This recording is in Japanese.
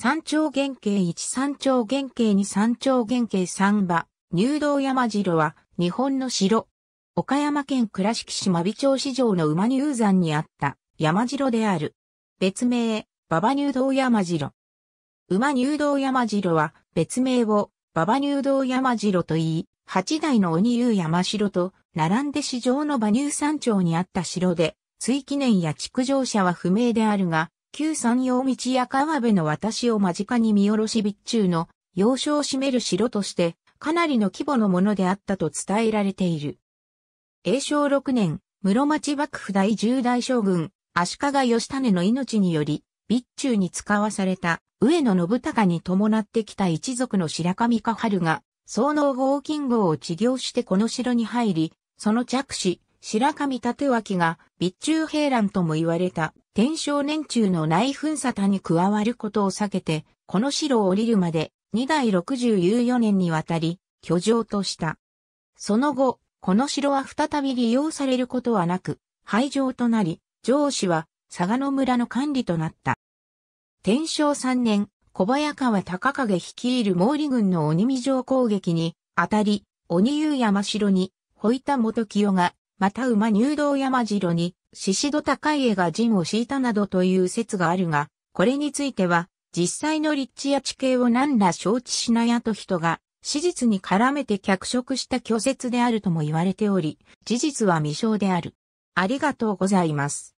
山頂原型1山頂原型2山頂原型3馬、入道山城は日本の城。岡山県倉敷市真備町市場の馬入山にあった山城である。別名、馬場入道山城。馬入道山城は別名を馬場入道山城と言い、八代の鬼遊山城と並んで市場の馬入山城にあった城で、追記念や築城者は不明であるが、旧山陽道や川辺の私を間近に見下ろし備中の要所を占める城として、かなりの規模のものであったと伝えられている。永正6年、室町幕府第十代将軍、足利義種の命により、備中に使わされた上野信孝に伴ってきた一族の白神か春が、総能合金号を治療してこの城に入り、その着手、白神立脇が備中平乱とも言われた天正年中の内紛沙汰に加わることを避けて、この城を降りるまで2代64年にわたり、居城とした。その後、この城は再び利用されることはなく、廃城となり、城主は佐賀の村の管理となった。天正3年、小早川高影率いる毛利軍の鬼見城攻撃に、あたり、鬼遊山城に、ほいた元清がまた馬入道山城に、獅子戸高家が陣を敷いたなどという説があるが、これについては、実際の立地や地形を何ら承知しないと人が、史実に絡めて脚色した虚説であるとも言われており、事実は未証である。ありがとうございます。